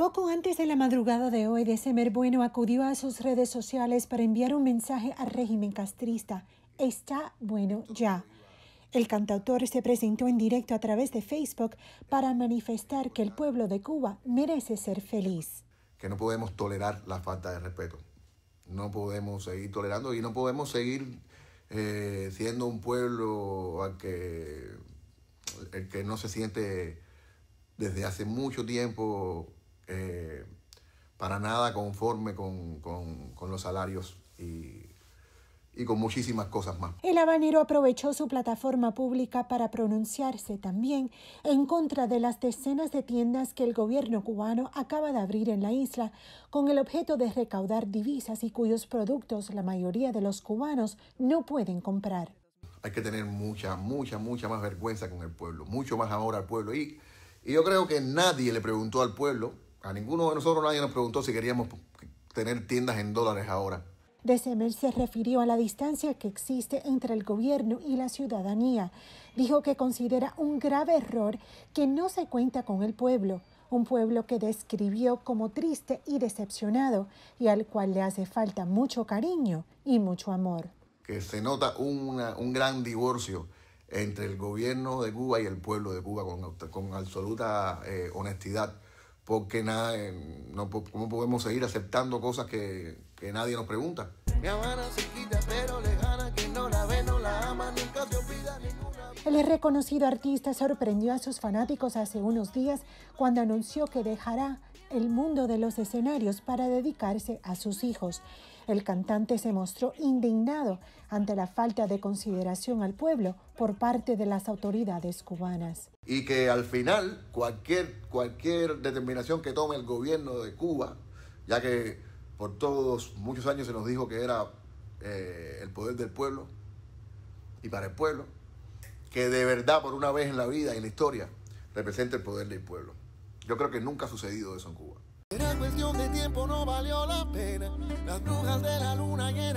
Poco antes de la madrugada de hoy, December Bueno acudió a sus redes sociales para enviar un mensaje al régimen castrista. Está bueno ya. El cantautor se presentó en directo a través de Facebook para manifestar que el pueblo de Cuba merece ser feliz. Que no podemos tolerar la falta de respeto. No podemos seguir tolerando y no podemos seguir eh, siendo un pueblo que no se siente desde hace mucho tiempo eh, para nada conforme con, los salarios y con muchísimas cosas más. El habanero aprovechó su plataforma pública para pronunciarse también en contra de las decenas de tiendas que el gobierno cubano acaba de abrir en la isla con el objeto de recaudar divisas y cuyos productos la mayoría de los cubanos no pueden comprar. Hay que tener mucha, mucha, mucha más vergüenza con el pueblo, mucho más ahora al pueblo. Y, y yo creo que nadie le preguntó al pueblo a ninguno de nosotros nadie nos preguntó si queríamos tener tiendas en dólares ahora. Decemel se refirió a la distancia que existe entre el gobierno y la ciudadanía. Dijo que considera un grave error que no se cuenta con el pueblo, un pueblo que describió como triste y decepcionado y al cual le hace falta mucho cariño y mucho amor. Que se nota un gran divorcio entre el gobierno de Cuba y el pueblo de Cuba con, absoluta eh, honestidad porque nada, eh, no, ¿cómo podemos seguir aceptando cosas que, nadie nos pregunta? El reconocido artista sorprendió a sus fanáticos hace unos días cuando anunció que dejará el mundo de los escenarios para dedicarse a sus hijos. El cantante se mostró indignado ante la falta de consideración al pueblo por parte de las autoridades cubanas. Y que al final cualquier, cualquier determinación que tome el gobierno de Cuba, ya que por todos muchos años se nos dijo que era eh, el poder del pueblo y para el pueblo, que de verdad por una vez en la vida y en la historia representa el poder del pueblo. Yo creo que nunca ha sucedido eso en Cuba. cuestión de tiempo, no valió la pena. Las brujas de la luna y el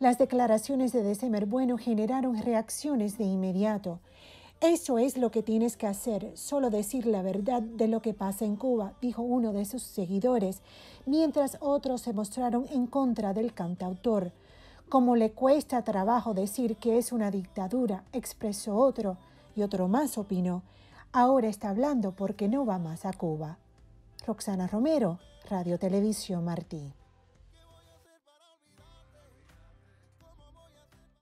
Las declaraciones de December Bueno generaron reacciones de inmediato. Eso es lo que tienes que hacer, solo decir la verdad de lo que pasa en Cuba, dijo uno de sus seguidores, mientras otros se mostraron en contra del cantautor. Como le cuesta trabajo decir que es una dictadura, expresó otro, y otro más opinó. Ahora está hablando porque no va más a Cuba. Roxana Romero, Radio Televisión Martí.